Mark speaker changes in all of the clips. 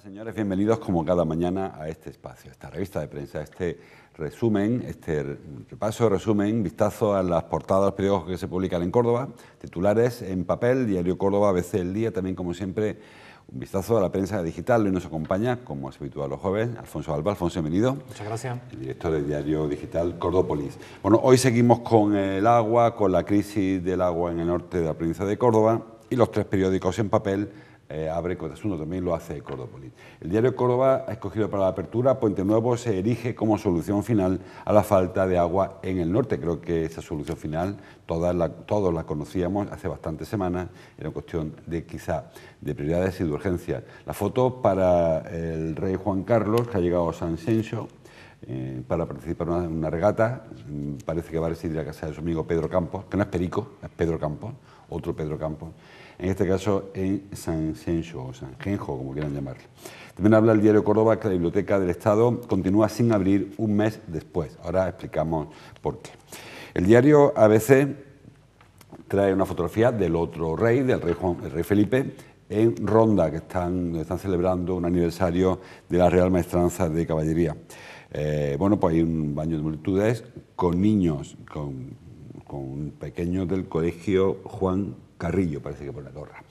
Speaker 1: señores, bienvenidos como cada mañana a este espacio, a esta revista de prensa, este resumen, este repaso, resumen, vistazo a las portadas de los periódicos que se publican en Córdoba, titulares en papel, Diario Córdoba, ABC El Día, también como siempre un vistazo a la prensa digital. Hoy nos acompaña, como es habitual los jueves, Alfonso Alba. Alfonso, bienvenido. Muchas gracias. El director del diario digital Cordópolis. Bueno, hoy seguimos con el agua, con la crisis del agua en el norte de la provincia de Córdoba y los tres periódicos en papel eh, abre uno también lo hace Córdoba. El diario Córdoba ha escogido para la apertura Puente Nuevo se erige como solución final a la falta de agua en el norte. Creo que esa solución final todos la conocíamos hace bastantes semanas, era cuestión de quizá de prioridades y de urgencias. La foto para el rey Juan Carlos, que ha llegado a San Senso, eh, para participar en una, regata. Mm, parece que va a recibir a casa de su amigo Pedro Campos, que no es Perico, es Pedro Campos, otro Pedro Campos en este caso en San Senjo, o San Genjo, como quieran llamarlo. También habla el diario Córdoba que la Biblioteca del Estado continúa sin abrir un mes después. Ahora explicamos por qué. El diario ABC trae una fotografía del otro rey, del rey, rey Felipe, en Ronda, que están, celebrando un aniversario de la Real Maestranza de Caballería. Eh, bueno, pues hay un baño de multitudes con niños, con, con pequeños del colegio Juan Carrillo, parece que pone Torra.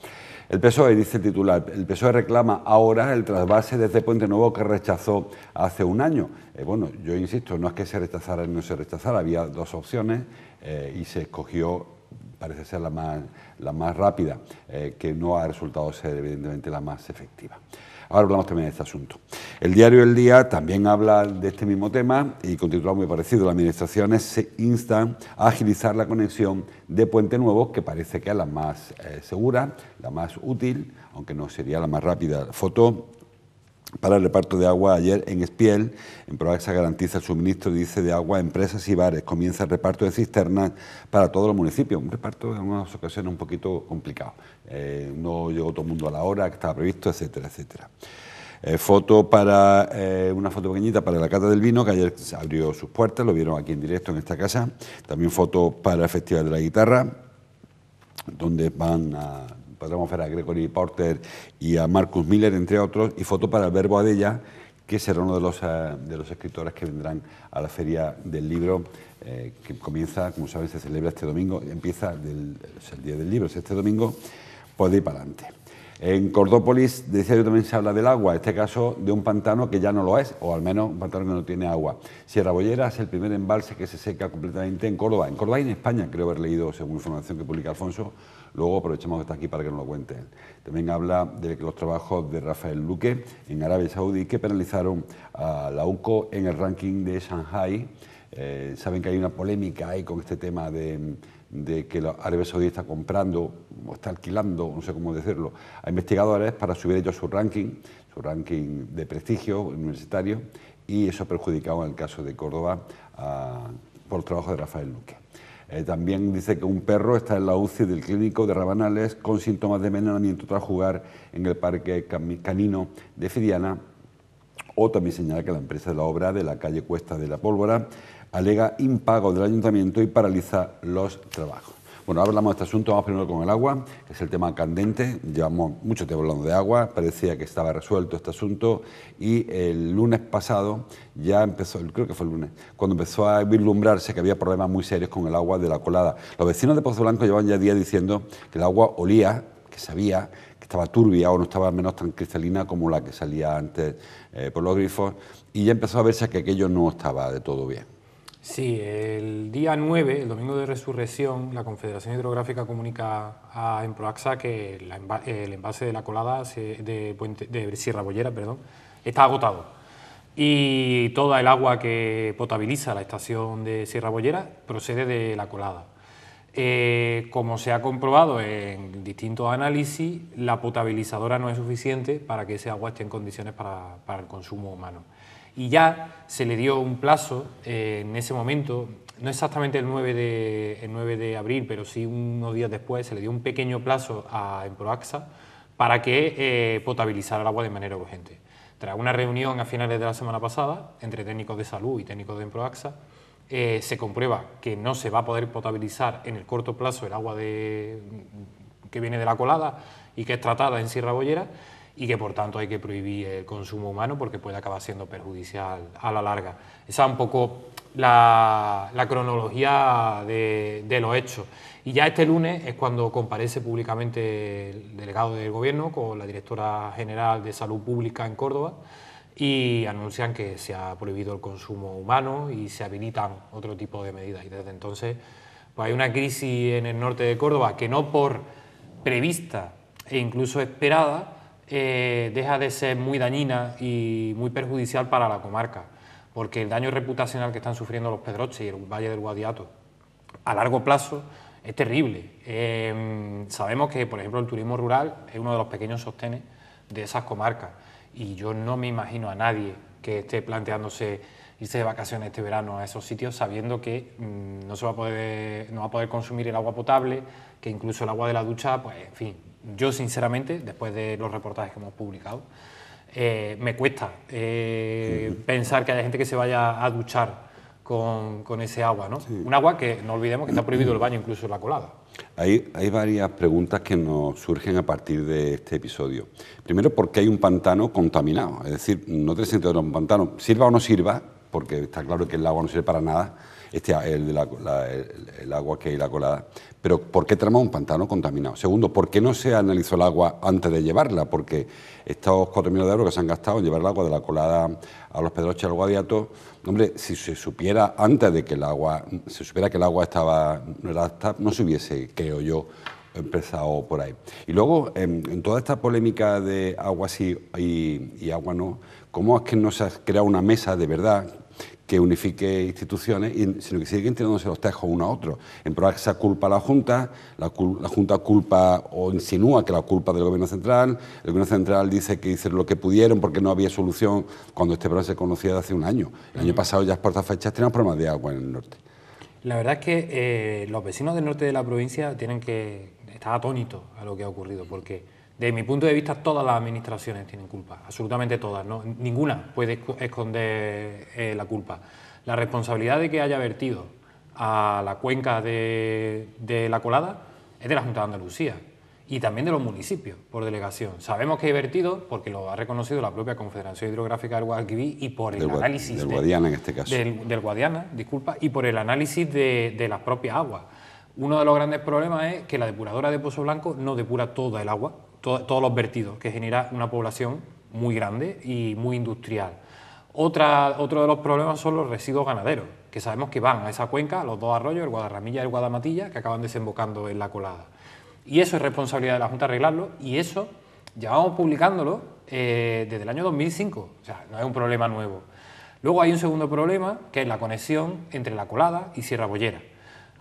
Speaker 1: El PSOE, dice el titular, el PSOE reclama ahora el trasvase desde Puente Nuevo que rechazó hace un año. Eh, bueno, yo insisto, no es que se rechazara o no se rechazara, había dos opciones eh, y se escogió, parece ser la más, rápida, eh, que no ha resultado ser evidentemente la más efectiva. Ahora hablamos también de este asunto. El diario El Día también habla de este mismo tema y con titular muy parecido. Las administraciones se instan a agilizar la conexión de Puente Nuevo, que parece que es la más eh, segura, la más útil, aunque no sería la más rápida. Foto para el reparto de agua ayer en Espiel. En Proaxa garantiza el suministro, dice, de agua a empresas y bares. Comienza el reparto de cisternas para todos los municipios. Un reparto en unas ocasiones un poquito complicado. Eh, no llegó todo el mundo a la hora que estaba previsto, etcétera, etcétera. Eh, foto para eh, una foto pequeñita para la Cata del Vino, que ayer abrió sus puertas, lo vieron aquí en directo en esta casa. También foto para el Festival de la Guitarra, donde van a ...podremos ver a Gregory Porter y a Marcus Miller, entre otros, y foto para el verbo Adella, que será uno de los, eh, escritores que vendrán a la Feria del Libro, eh, que comienza, como saben, se celebra este domingo, empieza el Día del Libro, es este domingo, puede ir para adelante. En Cordópolis, decía yo, también se habla del agua, en este caso de un pantano que ya no lo es, o al menos un pantano que no tiene agua. Sierra Bollera es el primer embalse que se seca completamente en Córdoba. En Córdoba y en España, creo haber leído, según información que publica Alfonso, Luego aprovechamos que está aquí para que nos lo cuenten. También habla de los trabajos de Rafael Luque en Arabia Saudí que penalizaron a la UCO en el ranking de Shanghai. Eh, saben que hay una polémica ahí con este tema de, que Arabia Saudí está comprando o está alquilando, no sé cómo decirlo, a investigadores para subir ellos su ranking, su ranking de prestigio universitario, y eso ha perjudicado en el caso de Córdoba ah, por el trabajo de Rafael Luque. Eh, también dice que un perro está en la UCI del clínico de Rabanales con síntomas de envenenamiento tras jugar en el parque canino de Fidiana. O también señala que la empresa de la obra de la calle Cuesta de la Pólvora alega impago del ayuntamiento y paraliza los trabajos. Bueno, hablamos de este asunto, vamos primero con el agua, que es el tema candente. Llevamos mucho tiempo hablando de agua, parecía que estaba resuelto este asunto y el lunes pasado ya empezó, creo que fue el lunes, cuando empezó a vislumbrarse que había problemas muy serios con el agua de la colada. Los vecinos de Pozo Blanco llevan ya días diciendo que el agua olía, que sabía, que estaba turbia o no estaba menos tan cristalina como la que salía antes eh, por los grifos y ya empezó a verse que aquello no estaba de todo bien.
Speaker 2: Sí, el día 9, el domingo de resurrección, la Confederación Hidrográfica comunica a Emproaxa que el envase de la colada de, de Sierra Bollera está agotado. Y toda el agua que potabiliza la estación de Sierra Bollera procede de la colada. Eh, como se ha comprobado en distintos análisis, la potabilizadora no es suficiente para que ese agua esté en condiciones para, el consumo humano. Y ya se le dio un plazo eh, en ese momento, no exactamente el 9, de, el 9 de abril, pero sí unos días después, se le dio un pequeño plazo a Emproaxa para que eh, potabilizara el agua de manera urgente. Tras una reunión a finales de la semana pasada entre técnicos de salud y técnicos de Emproaxa, eh, se comprueba que no se va a poder potabilizar en el corto plazo el agua de, que viene de la colada y que es tratada en Sierra Bollera y que por tanto hay que prohibir el consumo humano porque puede acabar siendo perjudicial a la larga. Esa es un poco la, cronología de, de, los hechos. Y ya este lunes es cuando comparece públicamente el delegado del Gobierno con la directora general de Salud Pública en Córdoba y anuncian que se ha prohibido el consumo humano y se habilitan otro tipo de medidas. Y desde entonces pues, hay una crisis en el norte de Córdoba que no por prevista e incluso esperada eh, deja de ser muy dañina y muy perjudicial para la comarca, porque el daño reputacional que están sufriendo los Pedroches y el Valle del Guadiato a largo plazo es terrible. Em, sabemos que, por ejemplo, el turismo rural es uno de los pequeños sostenes de esas comarcas y yo no me imagino a nadie que esté planteándose irse de vacaciones este verano a esos sitios sabiendo que mm, no se va a poder no va a poder consumir el agua potable, que incluso el agua de la ducha, pues en fin, yo sinceramente, después de los reportajes que hemos publicado, eh, me cuesta eh, pensar que haya gente que se vaya a duchar con, ese agua, ¿no? Un agua que no olvidemos que está prohibido el baño, incluso la colada.
Speaker 1: Hay, varias preguntas que nos surgen a partir de este episodio. Primero, ¿por qué hay un pantano contaminado? Es decir, no tiene sentido un pantano, sirva o no sirva, porque está claro que el agua no sirve para nada este, el, la, agua que hay, la colada. Pero ¿por qué tenemos un pantano contaminado? Segundo, ¿por qué no se analizó el agua antes de llevarla? Porque estos millones de euros que se han gastado en llevar el agua de la colada a los Pedroches al Guadiato, hombre, si se supiera antes de que el agua, se supiera que el agua estaba no no se hubiese, creo yo, empezado por ahí. Y luego, en, toda esta polémica de agua sí y, y agua no, ¿cómo es que no se ha creado una mesa de verdad que unifique instituciones, sino que siguen tirándose los tejos uno a otro. En esa culpa a la Junta, la, Junta culpa o insinúa que la culpa del Gobierno Central, el Gobierno Central dice que hicieron lo que pudieron porque no había solución cuando este problema se conocía de hace un año. El año pasado, ya por estas fechas, teníamos problemas de agua en el norte.
Speaker 2: La verdad es que eh, los vecinos del norte de la provincia tienen que estar atónitos a lo que ha ocurrido, porque de mi punto de vista, todas las administraciones tienen culpa, absolutamente todas, ninguna puede esconder eh, la culpa. La responsabilidad de que haya vertido a la cuenca de, la colada es de la Junta de Andalucía y también de los municipios por delegación. Sabemos que hay vertido, porque lo ha reconocido la propia Confederación Hidrográfica del Guadalquivir y por el análisis... Del Guadiana en este caso. Del, disculpa, y por el análisis de, de las propias aguas. Uno de los grandes problemas es que la depuradora de Pozo Blanco no depura toda el agua, todos los vertidos, que genera una población muy grande y muy industrial. Otra, otro de los problemas son los residuos ganaderos, que sabemos que van a esa cuenca, a los dos arroyos, el Guadarramilla y el Guadamatilla, que acaban desembocando en la colada. Y eso es responsabilidad de la Junta arreglarlo, y eso llevamos publicándolo eh, desde el año 2005, o sea, no es un problema nuevo. Luego hay un segundo problema, que es la conexión entre la colada y Sierra Bollera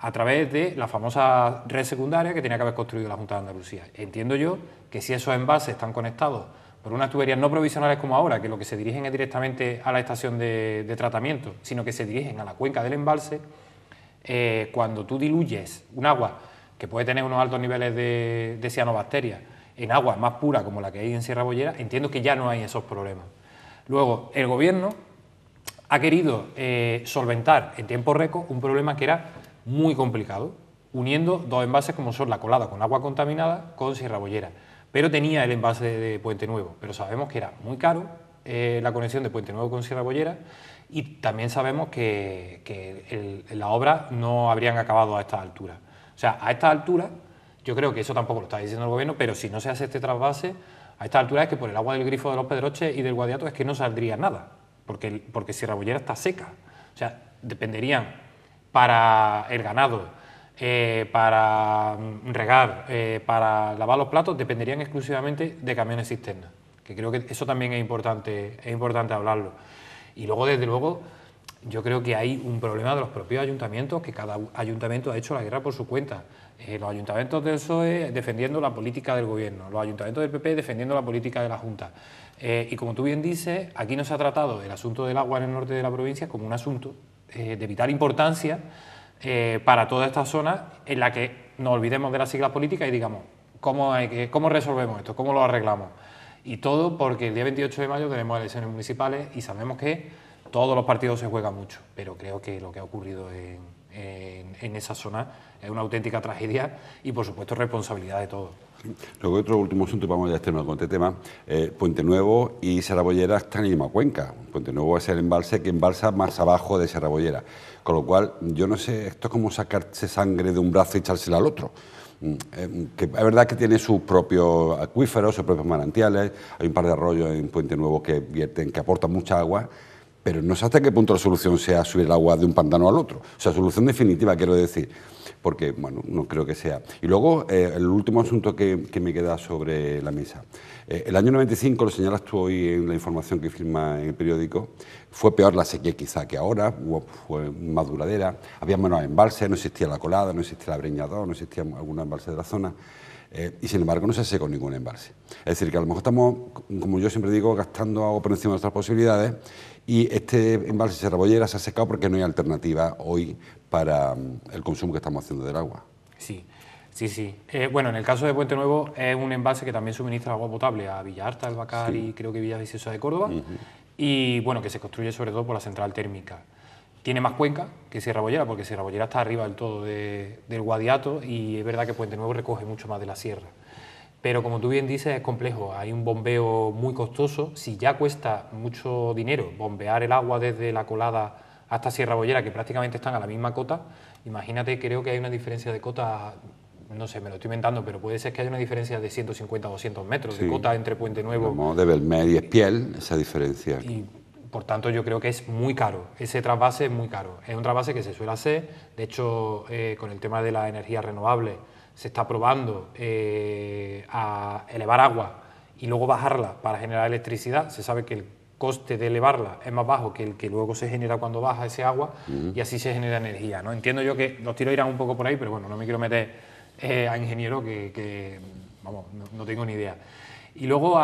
Speaker 2: a través de la famosa red secundaria que tenía que haber construido la Junta de Andalucía. Entiendo yo que si esos envases están conectados por unas tuberías no provisionales como ahora, que lo que se dirigen es directamente a la estación de, tratamiento, sino que se dirigen a la cuenca del embalse, eh, cuando tú diluyes un agua que puede tener unos altos niveles de, cianobacterias en agua más pura como la que hay en Sierra Bollera, entiendo que ya no hay esos problemas. Luego, el gobierno ha querido eh, solventar en tiempo récord un problema que era muy complicado, uniendo dos envases como son la colada con agua contaminada con Sierra Bollera. Pero tenía el envase de, Puente Nuevo, pero sabemos que era muy caro eh, la conexión de Puente Nuevo con Sierra Bollera y también sabemos que, que la obra no habrían acabado a esta altura. O sea, a esta altura, yo creo que eso tampoco lo está diciendo el gobierno, pero si no se hace este trasvase, a esta altura es que por el agua del grifo de los Pedroches y del Guadiato es que no saldría nada, porque, porque Sierra Bollera está seca. O sea, dependerían para el ganado, eh, para mm, regar, eh, para lavar los platos, dependerían exclusivamente de camiones cisterna, que creo que eso también es importante, es importante hablarlo. Y luego, desde luego, yo creo que hay un problema de los propios ayuntamientos, que cada ayuntamiento ha hecho la guerra por su cuenta. Eh, los ayuntamientos del PSOE defendiendo la política del gobierno, los ayuntamientos del PP defendiendo la política de la Junta. y como tú bien dices, aquí no se ha tratado el asunto del agua en el norte de la provincia como un asunto eh, de vital importancia eh, para toda esta zona en la que nos olvidemos de la sigla política y digamos, ¿cómo, ¿cómo resolvemos esto? ¿Cómo lo arreglamos? Y todo porque el día 28 de mayo tenemos elecciones municipales y sabemos que todos los partidos se juegan mucho, pero creo que lo que ha ocurrido en, en esa zona es una auténtica tragedia y por supuesto responsabilidad de todos.
Speaker 1: Luego otro último asunto, vamos ya a terminar con este tema, eh, Puente Nuevo y Sarabollera están en la misma cuenca. Puente Nuevo es el embalse que embalsa más abajo de Serrabollera... Con lo cual, yo no sé, esto es como sacarse sangre de un brazo y echársela al otro. Mm, eh, que es verdad que tiene sus propios acuíferos, sus propios manantiales, hay un par de arroyos en Puente Nuevo que vierten, que aportan mucha agua, pero no sé hasta qué punto la solución sea subir el agua de un pantano al otro. O sea, solución definitiva, quiero decir porque, bueno, no creo que sea. Y luego, eh, el último asunto que, me queda sobre la mesa... Eh, el año 95, lo señalas tú hoy en la información que firma en el periódico, fue peor la sequía quizá que ahora, fue más duradera, había menos embalses, no existía la colada, no existía la breñador, no existía algún embalse de la zona. Eh, y sin embargo no se secó ningún embalse. Es decir, que a lo mejor estamos, como yo siempre digo, gastando agua por encima de nuestras posibilidades y este embalse de Serrabollera se ha secado porque no hay alternativa hoy para mm, el consumo que estamos haciendo del agua. Sí, sí, sí.
Speaker 2: Eh, bueno, en el caso de Puente Nuevo es un embalse que también suministra agua potable a Villarta, Albacar y creo que viciosa de Córdoba y bueno, que se construye sobre todo por la central térmica. Tiene más cuenca que Sierra Bollera, porque Sierra Bollera está arriba del todo del Guadiato y es verdad que Puente Nuevo recoge mucho más de la sierra. Pero como tú bien dices, es complejo. Hay un bombeo muy costoso. Si ya cuesta mucho dinero bombear el agua desde la colada hasta Sierra Bollera, que prácticamente están a la misma cota, imagínate, creo que hay una diferencia de cota no sé, me lo estoy inventando, pero puede ser que haya una diferencia de 150 o 200 metros de cota entre Puente Nuevo. Como
Speaker 1: de Belmed y Espiel, esa diferencia. Y,
Speaker 2: por tanto, yo creo que es muy caro. Ese trasvase es muy caro. Es un trasvase que se suele hacer. De hecho, eh, con el tema de la energía renovable... se está probando eh, a elevar agua y luego bajarla para generar electricidad. Se sabe que el coste de elevarla es más bajo que el que luego se genera cuando baja ese agua y así se genera energía. ¿no? Entiendo yo que los tiros irán un poco por ahí, pero bueno, no me quiero meter eh, a ingeniero que, vamos, no, tengo ni idea. Y luego mm,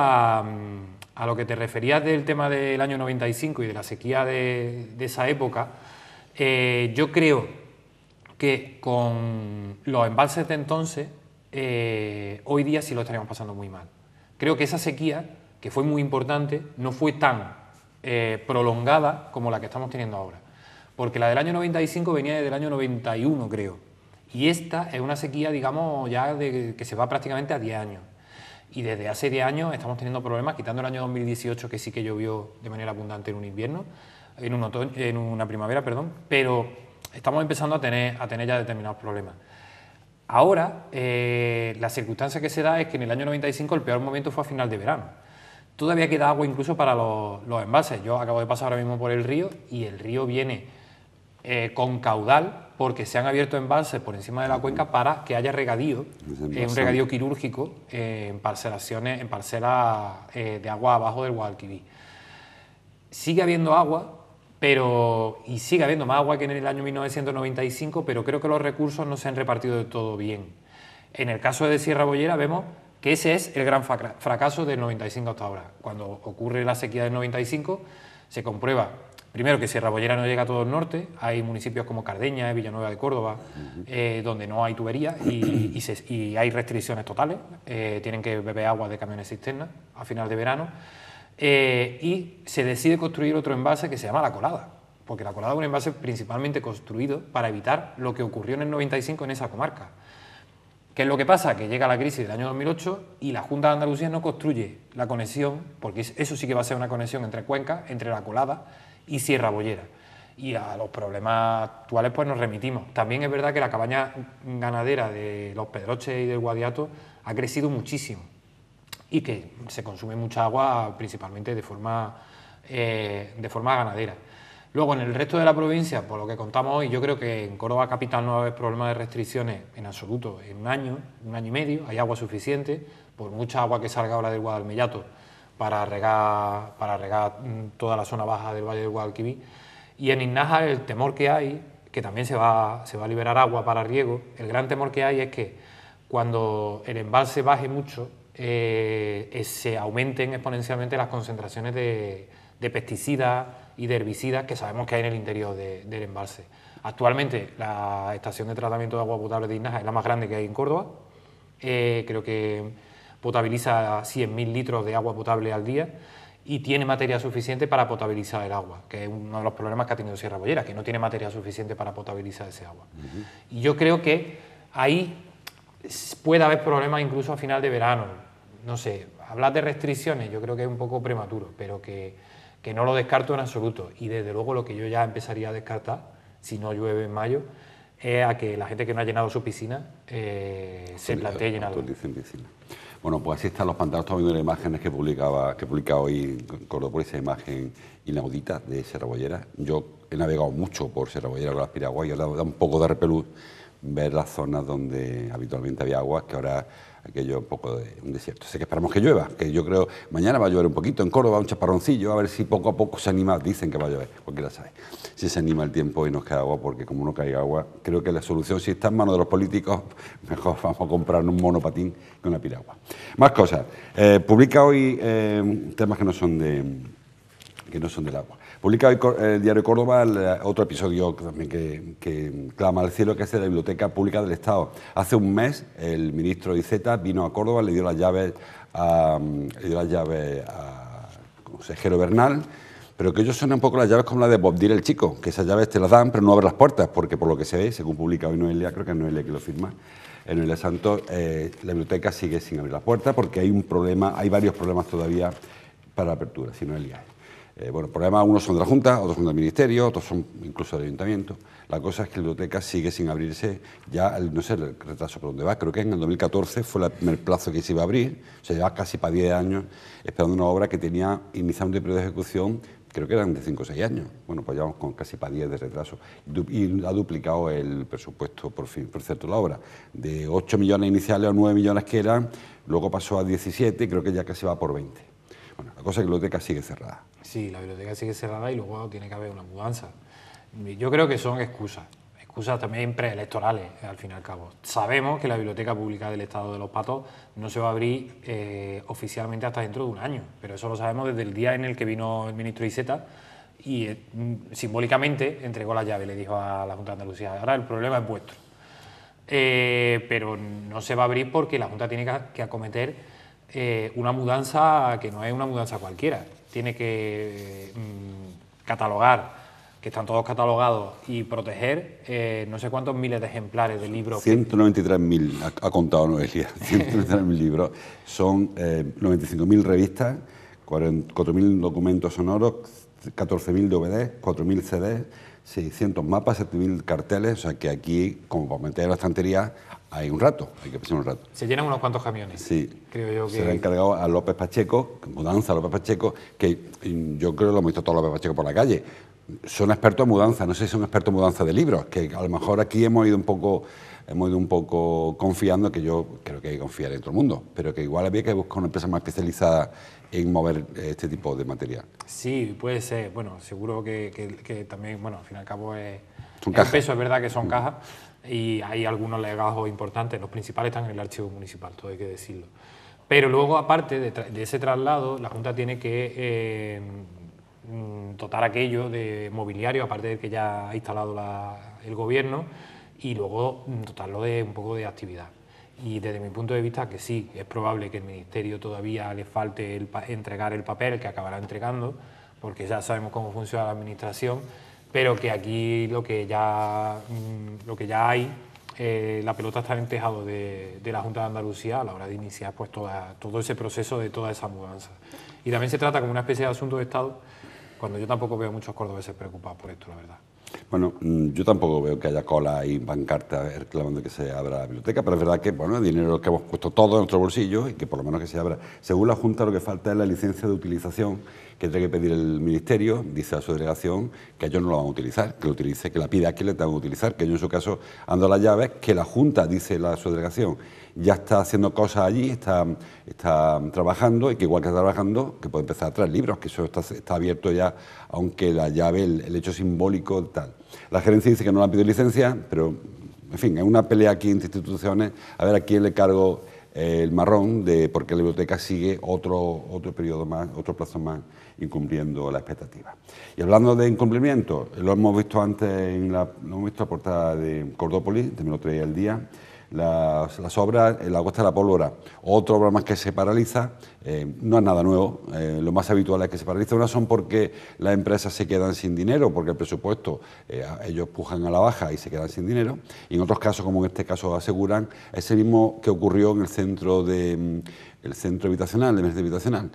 Speaker 2: a, lo que te referías del tema del año 95 y de la sequía de, esa época, eh, yo creo que con los embalses de entonces, eh, hoy día sí lo estaríamos pasando muy mal. Creo que esa sequía, que fue muy importante, no fue tan prolongada como la que estamos teniendo ahora. Porque la del año 95 venía del año 91, creo. Y esta es una sequía, digamos, ya que se va prácticamente a 10 años. Y desde hace 10 años estamos teniendo problemas, quitando el año 2018, que sí que llovió de manera abundante en un invierno, en, en una primavera, perdón, pero estamos empezando a tener, a tener ya determinados problemas. Ahora, eh, la circunstancia que se da es que en el año 95 el peor momento fue a final de verano. Todavía queda agua incluso para los, envases... embalses. Yo acabo de pasar ahora mismo por el río y el río viene eh, con caudal porque se han abierto embalses por encima de la cuenca para que haya regadío, eh, un regadío quirúrgico eh, en parcelaciones, en parcelas eh, de agua abajo del Guadalquivir. Sigue habiendo agua, pero y sigue habiendo más agua que en el año 1995, pero creo que los recursos no se han repartido de todo bien. En el caso de Sierra Bollera vemos que ese es el gran fracaso del 95 hasta ahora. Cuando ocurre la sequía del 95 se comprueba Primero que Sierra Bollera no llega a todo el norte, hay municipios como Cardeña, Villanueva de Córdoba, eh, donde no hay tubería y, hay restricciones totales, eh, tienen que beber agua de camiones cisternas a final de verano, eh, y se decide construir otro envase que se llama La Colada, porque La Colada es un envase principalmente construido para evitar lo que ocurrió en el 95 en esa comarca. que es lo que pasa? Que llega la crisis del año 2008 y la Junta de Andalucía no construye la conexión, porque eso sí que va a ser una conexión entre Cuenca, entre La Colada, y Sierra Bollera. Y a los problemas actuales pues nos remitimos. También es verdad que la cabaña ganadera de los Pedroches y del Guadiato ha crecido muchísimo y que se consume mucha agua principalmente de forma, eh, de forma ganadera. Luego, en el resto de la provincia, por lo que contamos hoy, yo creo que en Córdoba capital no va a haber problema de restricciones en absoluto en un año, un año y medio, hay agua suficiente, por mucha agua que salga ahora del Guadalmellato para regar, para regar mm, toda la zona baja del Valle del Guadalquivir. Y en Innaja el temor que hay, que también se va, se va a liberar agua para riego, el gran temor que hay es que cuando el embalse baje mucho, eh, se aumenten exponencialmente las concentraciones de, pesticidas y de herbicidas que sabemos que hay en el interior del embalse. Actualmente la estación de tratamiento de agua potable de Innaja es la más grande que hay en Córdoba. Eh, creo que potabiliza 100.000 litros de agua potable al día y tiene materia suficiente para potabilizar el agua, que es uno de los problemas que ha tenido Sierra Bollera, que no tiene materia suficiente para potabilizar ese agua. Y yo creo que ahí puede haber problemas incluso a final de verano. No sé, hablar de restricciones yo creo que es un poco prematuro, pero que, no lo descarto en absoluto. Y desde luego lo que yo ya empezaría a descartar, si no llueve en mayo, es a que la gente que no ha llenado su piscina eh, se plantee llenarla.
Speaker 1: Bueno, pues así están los pantanos. Estamos viendo las imágenes que publicaba, que publica hoy por esa imagen inaudita de Serra Bollera. Yo he navegado mucho por Serra Bollera con las piraguas y ahora da un poco de repelús ver las zonas donde habitualmente había agua... que ahora aquello un poco de un desierto. Así que esperamos que llueva, que yo creo mañana va a llover un poquito en Córdoba, un chaparroncillo, a ver si poco a poco se anima, dicen que va a llover, cualquiera sabe, si se anima el tiempo y nos queda agua, porque como no cae agua, creo que la solución, si está en manos de los políticos, mejor vamos a comprar un monopatín que una piragua. Más cosas. Eh, publica hoy eh, temas que no son de que no son del agua. Publica hoy el Diario Córdoba eh, otro episodio que, clama al cielo, que es la Biblioteca Pública del Estado. Hace un mes el ministro Iceta vino a Córdoba, le dio las llaves a, consejero Bernal, pero que ellos son un poco las llaves como la de Bob Dylan, el chico, que esas llaves te las dan, pero no abren las puertas, porque por lo que se ve, según publica hoy Noelia, creo que es Noelia que lo firma, en el Santos eh, la biblioteca sigue sin abrir la puerta... porque hay un problema, hay varios problemas todavía para la apertura, si no el IAE. Eh, bueno, problemas unos son de la Junta, otros son del Ministerio, otros son incluso del Ayuntamiento. La cosa es que la biblioteca sigue sin abrirse, ya no sé el retraso por dónde va, creo que en el 2014 fue el primer plazo que se iba a abrir, o sea, lleva casi para 10 años esperando una obra que tenía inicialmente periodo de ejecución creo que eran de 5 o 6 años. Bueno, pues llevamos con casi para 10 de retraso. Y ha duplicado el presupuesto por, fin, por cierto la obra. De 8 millones iniciales a 9 millones que eran, luego pasó a 17 y creo que ya casi va por 20. Bueno, la cosa es que la biblioteca sigue cerrada.
Speaker 2: Sí, la biblioteca sigue cerrada y luego tiene que haber una mudanza. Yo creo que son excusas también preelectorales, eh, al fin y al cabo. Sabemos que la Biblioteca Pública del Estado de los Patos no se va a abrir eh, oficialmente hasta dentro de un año, pero eso lo sabemos desde el día en el que vino el ministro Iseta. y eh, mm, simbólicamente entregó la llave, le dijo a la Junta de Andalucía, ahora el problema es vuestro. pero no se va a abrir porque la Junta tiene que acometer una mudanza que no es una mudanza cualquiera, tiene que mm, catalogar que están todos catalogados, y proteger eh, no sé cuántos miles de ejemplares de libros.
Speaker 1: 193.000, ha, ha, contado Noelia, 193.000 libros. Son eh, 95.000 revistas, 4.000 documentos sonoros, 14.000 DVDs, 4.000 CDs, 600 mapas, 7.000 carteles, o sea que aquí, como para en la estantería, hay un rato, hay que pasar un rato. Se
Speaker 2: llenan unos cuantos camiones. Sí. Creo yo que... Se le ha encargado
Speaker 1: a López Pacheco, mudanza a López Pacheco, que mm, yo creo que lo hemos visto todo López Pacheco por la calle son expertos en mudanza, no sé si son expertos en mudanza de libros, que a lo mejor aquí hemos ido un poco, un poco confiando, que yo creo que hay que confiar en todo el mundo, pero que igual había que buscar una empresa más especializada en mover este tipo de material.
Speaker 2: Sí, puede ser, bueno, seguro que, también, bueno, al fin y al cabo es... Son cajas. peso es verdad que son mm. cajas y hay algunos legajos importantes, los principales están en el archivo municipal, todo hay que decirlo. Pero luego, aparte de, ese traslado, la Junta tiene que eh, Mm, dotar aquello de mobiliario, aparte de que ya ha instalado el gobierno, y luego mm, dotarlo de un poco de actividad. Y desde mi punto de vista que sí, es probable que el Ministerio todavía le falte el entregar el papel que acabará entregando, porque ya sabemos cómo funciona la Administración, pero que aquí lo que ya, mm, lo que ya hay, eh, la pelota está en tejado de, la Junta de Andalucía a la hora de iniciar pues, todo ese proceso de toda esa mudanza. Y también se trata como una especie de asunto de Estado cuando yo tampoco veo muchos cordobeses preocupados por esto, la verdad.
Speaker 1: Bueno, mm, yo tampoco veo que haya cola y bancarte eh, reclamando que se abra la biblioteca, pero es verdad que bueno, el dinero que hemos puesto todo en nuestro bolsillo y que por lo menos que se abra. Según la Junta lo que falta es la licencia de utilización que tiene que pedir el Ministerio, dice a su delegación, que ellos no la van a utilizar, que utilice, que la pida a le tengan que utilizar, que ellos en su caso andan las llaves, que la Junta, dice la su delegación, ya está haciendo cosas allí, está, está trabajando y que igual que está trabajando, que puede empezar a traer libros, que eso está, abierto ya, aunque la llave, el, hecho simbólico tal. La gerencia dice que no le han pedido licencia, pero en fin, es una pelea aquí entre instituciones, a ver a quién le cargo eh, el marrón de por qué la biblioteca sigue otro, otro periodo más, otro plazo más incumpliendo la expectativa. Y hablando de incumplimiento, lo hemos visto antes en la, lo hemos visto portada de Cordópolis, también lo traía el día, las, obras en eh, la Cuesta de la Pólvora. Otra obra más que se paraliza, eh, no es nada nuevo, eh, lo más habitual es que se paraliza. Una son porque las empresas se quedan sin dinero, porque el presupuesto ellos pujan a la baja y se quedan sin dinero. Y en otros casos, como en este caso aseguran, es el mismo que ocurrió en el centro de mm, el centro habitacional, el de habitacional,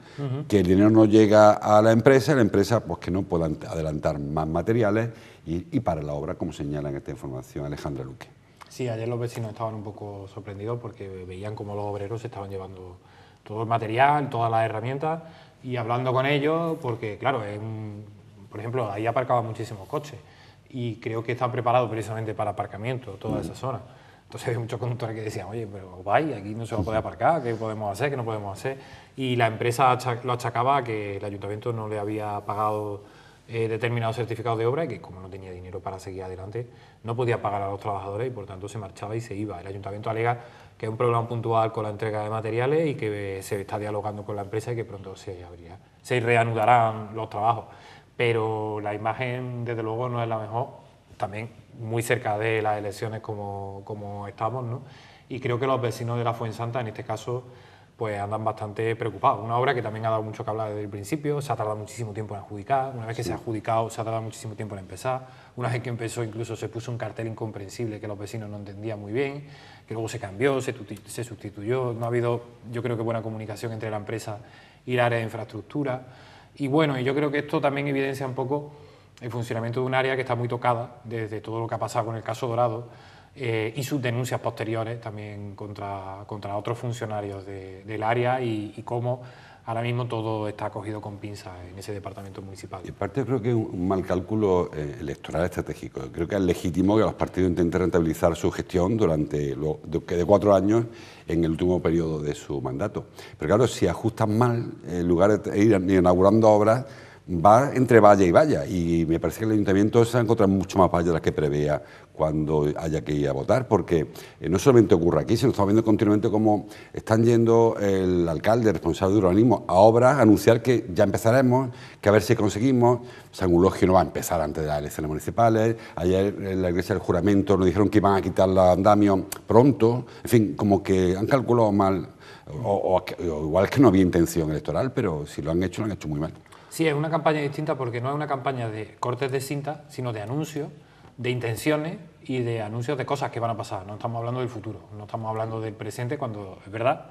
Speaker 1: que el dinero no llega a la empresa, la empresa pues que no pueda adelantar más materiales y, y para la obra, como señala en esta información Alejandra Luque.
Speaker 2: Sí, ayer los vecinos estaban un poco sorprendidos porque veían como los obreros estaban llevando todo el material, todas las herramientas y hablando con ellos, porque claro, por ejemplo, ahí aparcaban muchísimos coches y creo que están preparados precisamente para aparcamiento toda esa zona. Entonces hay muchos conductores que decían, oye, pero vaya, aquí no se va a poder aparcar, ¿qué podemos hacer? ¿Qué no podemos hacer? Y la empresa lo achacaba a que el ayuntamiento no le había pagado eh, determinados certificados de obra y que como no tenía dinero para seguir adelante, no podía pagar a los trabajadores y por tanto se marchaba y se iba. El ayuntamiento alega que es un problema puntual con la entrega de materiales y que eh, se está dialogando con la empresa y que pronto se, se reanudarán los trabajos. Pero la imagen, desde luego, no es la mejor, también muy cerca de las elecciones como, como estamos, ¿no? Y creo que los vecinos de la Fuensanta, en este caso, pues andan bastante preocupados. Una obra que también ha dado mucho que hablar desde el principio, se ha tardado muchísimo tiempo en adjudicar, una vez que se ha adjudicado se ha tardado muchísimo tiempo en empezar, una vez que empezó incluso se puso un cartel incomprensible que los vecinos no entendían muy bien, que luego se cambió, se, se sustituyó, no ha habido yo creo que buena comunicación entre la empresa y el área de infraestructura. Y bueno, y yo creo que esto también evidencia un poco el funcionamiento de un área que está muy tocada desde todo lo que ha pasado con el caso Dorado eh, y sus denuncias posteriores también contra, otros funcionarios del área y, cómo ahora mismo todo está cogido con pinzas en ese departamento municipal. En
Speaker 1: parte creo que es un mal cálculo eh, electoral estratégico. Creo que es legítimo que los partidos intenten rentabilizar su gestión durante lo que de cuatro años en el último periodo de su mandato. Pero claro, si ajustan mal, en lugar de ir inaugurando obras, va entre valla y valla y me parece que el ayuntamiento se ha encontrado mucho más vallas de las que prevea cuando haya que ir a votar, porque eh, no solamente ocurre aquí, sino estamos viendo continuamente cómo están yendo el alcalde, el responsable de urbanismo, a obras, a anunciar que ya empezaremos, que a ver si conseguimos. San Eulogio no va a empezar antes de las elecciones municipales, ayer en la iglesia del juramento nos dijeron que iban a quitar la andamio pronto, en fin, como que han calculado mal, o igual que no había intención electoral, pero si lo han hecho, lo han hecho muy mal.
Speaker 2: Sí, es una campaña distinta porque no es una campaña de cortes de cinta, sino de anuncios, de intenciones y de anuncios de cosas que van a pasar. No estamos hablando del futuro, no estamos hablando del presente cuando es verdad.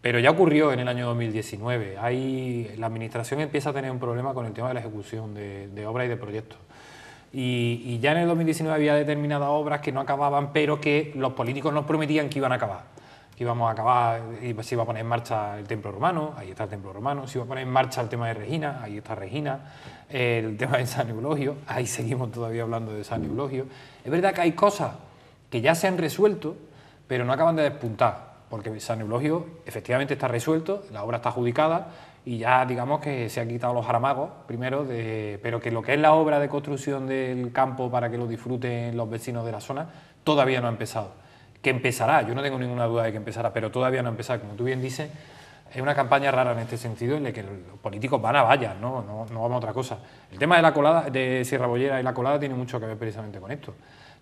Speaker 2: Pero ya ocurrió en el año 2019. Hay, la administración empieza a tener un problema con el tema de la ejecución de, obras y de proyectos. y, ya en el 2019 había determinadas obras que no acababan, pero que los políticos nos prometían que iban a acabar que íbamos a acabar, si pues iba a poner en marcha el templo romano, ahí está el templo romano, si iba a poner en marcha el tema de Regina, ahí está Regina, el tema de San Eulogio, ahí seguimos todavía hablando de San Eulogio. Es verdad que hay cosas que ya se han resuelto, pero no acaban de despuntar, porque San Eulogio efectivamente está resuelto, la obra está adjudicada y ya digamos que se han quitado los aramagos primero, de, pero que lo que es la obra de construcción del campo para que lo disfruten los vecinos de la zona todavía no ha empezado que empezará, yo no tengo ninguna duda de que empezará, pero todavía no ha empezado, como tú bien dices, es una campaña rara en este sentido en la que los políticos van a vallas, ¿no? No, vamos a otra cosa. El tema de la colada, de Sierra Bollera y la colada tiene mucho que ver precisamente con esto.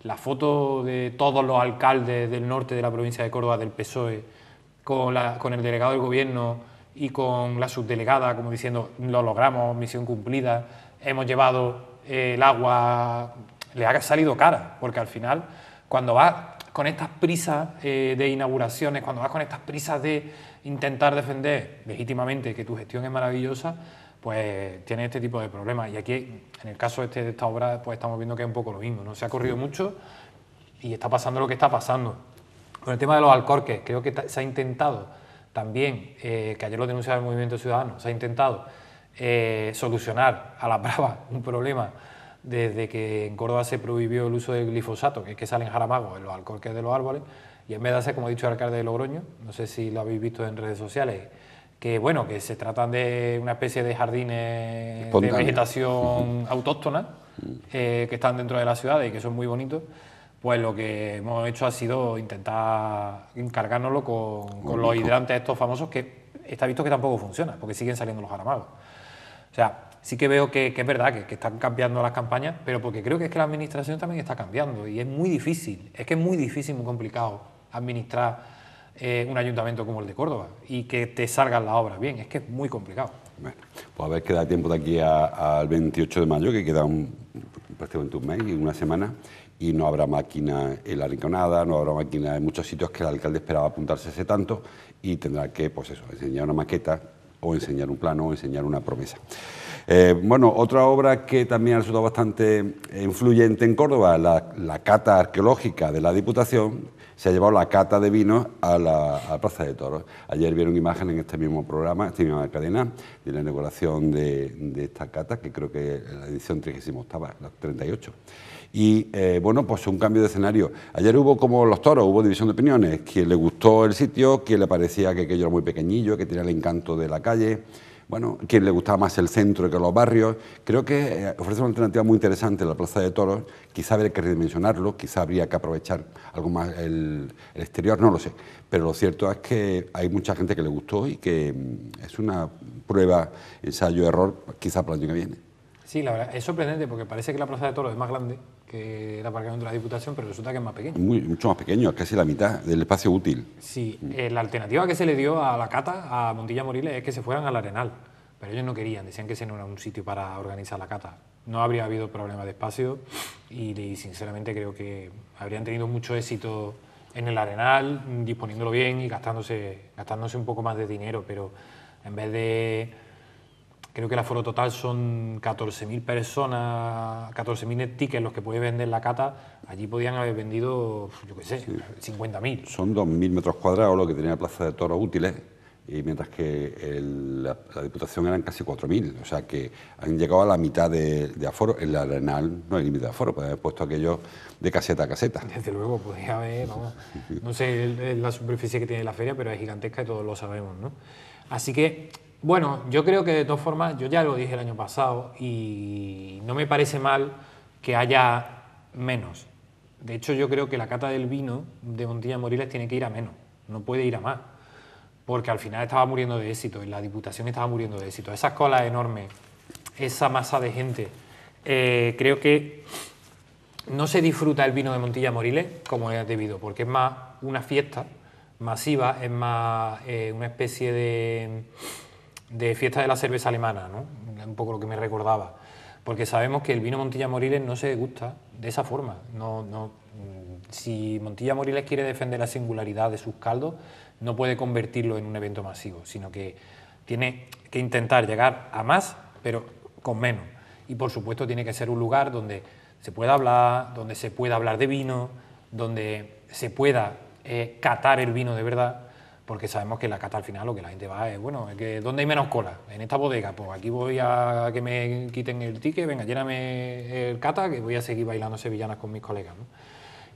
Speaker 2: La foto de todos los alcaldes del norte de la provincia de Córdoba, del PSOE, con, el delegado del gobierno y con la subdelegada, como diciendo, lo logramos, misión cumplida, hemos llevado eh, el agua, le ha salido cara, porque al final, cuando va con estas prisas eh, de inauguraciones, cuando vas con estas prisas de intentar defender legítimamente que tu gestión es maravillosa, pues tienes este tipo de problemas. Y aquí, en el caso este de esta obra, pues estamos viendo que es un poco lo mismo, ¿no? Se ha corrido mucho y está pasando lo que está pasando. Con el tema de los alcorques, creo que se ha intentado también, eh, que ayer lo denunciaba el Movimiento Ciudadano, se ha intentado eh, solucionar a la brava un problema desde que en Córdoba se prohibió el uso del glifosato, que es que salen jaramagos en los alcorques de los árboles, y en vez de hacer, como ha dicho el alcalde de Logroño, no sé si lo habéis visto en redes sociales, que bueno, que se tratan de una especie de jardines de vegetación autóctona, eh, que están dentro de la ciudad y que son muy bonitos, pues lo que hemos hecho ha sido intentar encargárnoslo con, los hidrantes estos famosos que está visto que tampoco funciona... porque siguen saliendo los jaramagos. O sea, sí que veo que, es verdad que, están cambiando las campañas, pero porque creo que es que la administración también está cambiando y es muy difícil, es que es muy difícil, muy complicado administrar eh, un ayuntamiento como el de Córdoba y que te salgan las obras bien, es que es muy complicado. Bueno,
Speaker 1: pues a ver queda tiempo de aquí al 28 de mayo, que queda un, prácticamente un mes y una semana, y no habrá máquina en la Rinconada, no habrá máquina en muchos sitios que el alcalde esperaba apuntarse ese tanto y tendrá que, pues eso, enseñar una maqueta o enseñar un plano o enseñar una promesa. Eh, bueno, otra obra que también ha resultado bastante eh, influyente en Córdoba, la, cata arqueológica de la Diputación, se ha llevado la cata de vinos a la, Plaza de Toros. Ayer vieron imagen en este mismo programa, esta misma cadena, de la inauguración de, esta cata, que creo que la edición 38, la 38. Y eh, bueno, pues un cambio de escenario. Ayer hubo como los toros, hubo división de opiniones. Quien le gustó el sitio, quien le parecía que aquello era muy pequeñillo, que tenía el encanto de la calle bueno, quien le gustaba más el centro que los barrios. Creo que eh, ofrece una alternativa muy interesante la Plaza de Toros, quizá habría que redimensionarlo, quizá habría que aprovechar algo más el, exterior, no lo sé. Pero lo cierto es que hay mucha gente que le gustó y que mm, es una prueba, ensayo, error, quizá para el año que viene.
Speaker 2: Sí, la verdad, es sorprendente porque parece que la Plaza de Toros es más grande que el aparcamiento de la Diputación, pero resulta que es más pequeño.
Speaker 1: Muy, mucho más pequeño, es casi la mitad del espacio útil.
Speaker 2: Sí, eh, la alternativa que se le dio a la Cata, a Montilla Moriles, es que se fueran al Arenal, pero ellos no querían, decían que ese no era un sitio para organizar la Cata. No habría habido problema de espacio y, y sinceramente creo que habrían tenido mucho éxito en el Arenal, disponiéndolo bien y gastándose, gastándose un poco más de dinero, pero en vez de Creo que el aforo total son 14.000 personas, 14.000 tickets los que puede vender la cata. Allí podían haber vendido, yo qué sé, 50.000.
Speaker 1: Son 2.000 metros cuadrados lo que tenía la Plaza de Toros útiles, y mientras que la, Diputación eran casi 4.000. O sea que han llegado a la mitad de, aforo. En la Arenal no hay límite de aforo, pueden haber puesto aquello de caseta a caseta.
Speaker 2: Desde luego, podría haber, vamos. No sé la superficie que tiene la feria, pero es gigantesca y todos lo sabemos, ¿no? Así que bueno, yo creo que de todas formas, yo ya lo dije el año pasado y no me parece mal que haya menos. De hecho, yo creo que la cata del vino de Montilla Moriles tiene que ir a menos, no puede ir a más, porque al final estaba muriendo de éxito, Y la Diputación estaba muriendo de éxito. Esas colas enormes, esa masa de gente, eh, creo que no se disfruta el vino de Montilla Moriles como es debido, porque es más una fiesta masiva, es más eh, una especie de de fiesta de la cerveza alemana, ¿no? un poco lo que me recordaba, porque sabemos que el vino Montilla Moriles no se gusta de esa forma. No, no, mm, si Montilla Moriles quiere defender la singularidad de sus caldos, no puede convertirlo en un evento masivo, sino que tiene que intentar llegar a más, pero con menos. Y por supuesto tiene que ser un lugar donde se pueda hablar, donde se pueda hablar de vino, donde se pueda eh, catar el vino de verdad porque sabemos que la cata al final lo que la gente va es, bueno, es que ¿dónde hay menos cola? En esta bodega, pues aquí voy a que me quiten el ticket, venga, lléname el cata, que voy a seguir bailando sevillanas con mis colegas.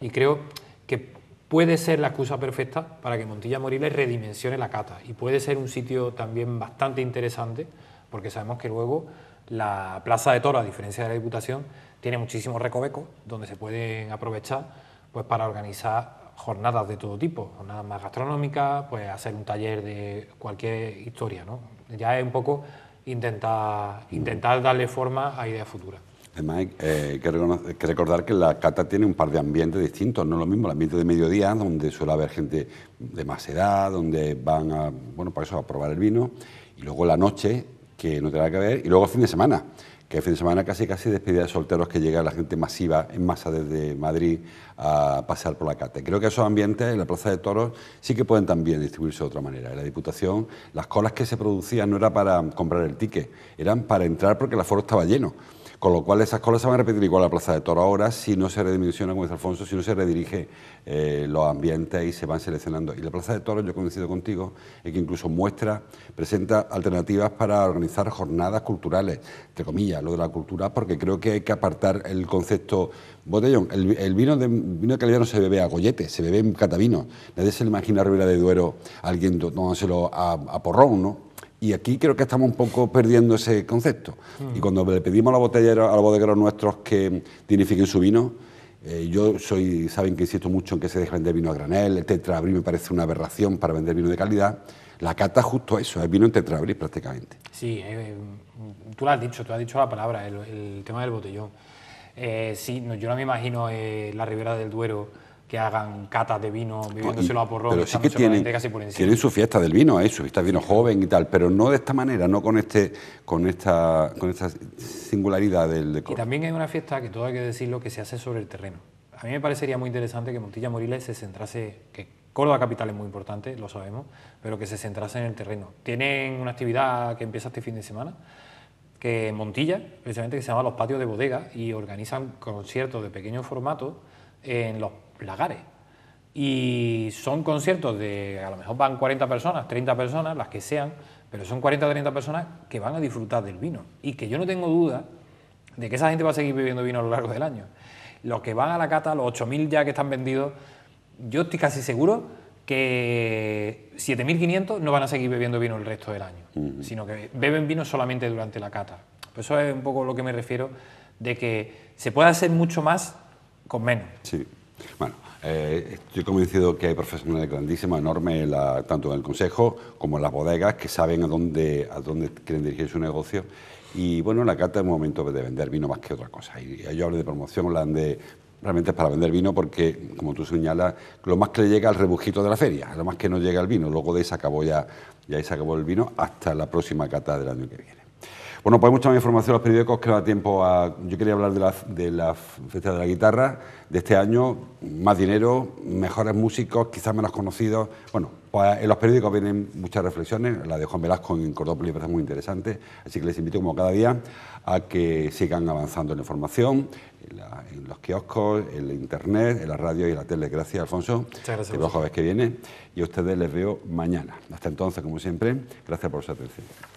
Speaker 2: Y creo que puede ser la excusa perfecta para que Montilla Moriles redimensione la cata y puede ser un sitio también bastante interesante, porque sabemos que luego la Plaza de Toro, a diferencia de la Diputación, tiene muchísimos recovecos donde se pueden aprovechar pues, para organizar jornadas de todo tipo, jornadas más gastronómicas, pues hacer un taller de cualquier historia, ¿no? Ya es un poco intentar, intentar darle forma a ideas futuras.
Speaker 1: Además, eh, hay que, recordar que la cata tiene un par de ambientes distintos, no es lo mismo el ambiente de mediodía, donde suele haber gente de más edad, donde van a, bueno, para eso, a probar el vino, y luego la noche, que no tendrá que ver, y luego el fin de semana que el fin de semana casi casi despedida de solteros que llega la gente masiva, en masa desde Madrid, a pasar por la Cate... Creo que esos ambientes en la Plaza de Toros sí que pueden también distribuirse de otra manera. En la Diputación, las colas que se producían no era para comprar el ticket, eran para entrar porque el aforo estaba lleno. Con lo cual esas colas se van a repetir igual a la Plaza de Toro ahora si no se redimensiona, como dice Alfonso, si no se redirige eh, los ambientes y se van seleccionando. Y la Plaza de Toro, yo coincido contigo, es que incluso muestra, presenta alternativas para organizar jornadas culturales, entre comillas, lo de la cultura, porque creo que hay que apartar el concepto botellón. El, vino de vino de Calidad no se bebe a gollete, se bebe en catavino. Nadie se le imagina a Rivera de Duero alguien tomándoselo a porrón, ¿no? Y aquí creo que estamos un poco perdiendo ese concepto. Y cuando le pedimos a los botelleros, a los bodegueros nuestros que dignifiquen su vino, eh, yo soy, saben que insisto mucho en que se deje vender vino a granel, el tetrabril me parece una aberración para vender vino de calidad. La cata justo eso, es vino en tetrabril prácticamente.
Speaker 2: Sí, eh, mm, tú lo has dicho, tú has dicho la palabra, el, tema del botellón. Eh, sí, yo no me imagino la ribera del Duero que hagan catas de vino, viviéndoselo a porro... pero sí que tienen, Tienen su
Speaker 1: fiesta del vino, ¿eh? su fiesta de vino joven y tal, pero no de esta manera, no con este, con esta, con singularidad del decoro. Y
Speaker 2: también hay una fiesta que todo hay que decirlo que se hace sobre el terreno. A mí me parecería muy interesante que Montilla Moriles se centrase, que Córdoba Capital es muy importante, lo sabemos, pero que se centrase en el terreno. Tienen una actividad que empieza este fin de semana, que Montilla, precisamente, que se llama Los Patios de Bodega, y organizan conciertos de pequeño formato en los lagares. Y son conciertos de, a lo mejor van 40 personas, 30 personas, las que sean, pero son 40 o 30 personas que van a disfrutar del vino. Y que yo no tengo duda de que esa gente va a seguir bebiendo vino a lo largo del año. Los que van a la cata, los 8.000 ya que están vendidos, yo estoy casi seguro que 7.500 no van a seguir bebiendo vino el resto del año, sino que beben vino solamente durante la cata. Pues eso es un poco lo que me refiero, de que se puede hacer mucho más con menos. Sí. Bueno, eh, estoy convencido
Speaker 1: que hay profesionales grandísimos, enormes, tanto en el Consejo como en las bodegas, que saben a dónde, a dónde quieren dirigir su negocio. Y bueno, la cata es un momento de vender vino más que otra cosa. Y yo hablan de promoción, hablan de realmente es para vender vino porque, como tú señalas, lo más que le llega al rebujito de la feria, lo más que no llega al vino. Luego de ahí acabó ya, ya se acabó el vino hasta la próxima cata del año que viene. Bueno, pues mucha más información en los periódicos que da tiempo a... Yo quería hablar de la, de fiesta de la guitarra de este año, más dinero, mejores músicos, quizás menos conocidos. Bueno, pues en los periódicos vienen muchas reflexiones, la de Juan Velasco en Cordópolis es muy interesante, así que les invito como cada día a que sigan avanzando en la información, en, los kioscos, en internet, en la radio y en la tele. Gracias, Alfonso. Muchas gracias. jóvenes jueves que viene y a ustedes les veo mañana. Hasta entonces, como siempre, gracias por su atención.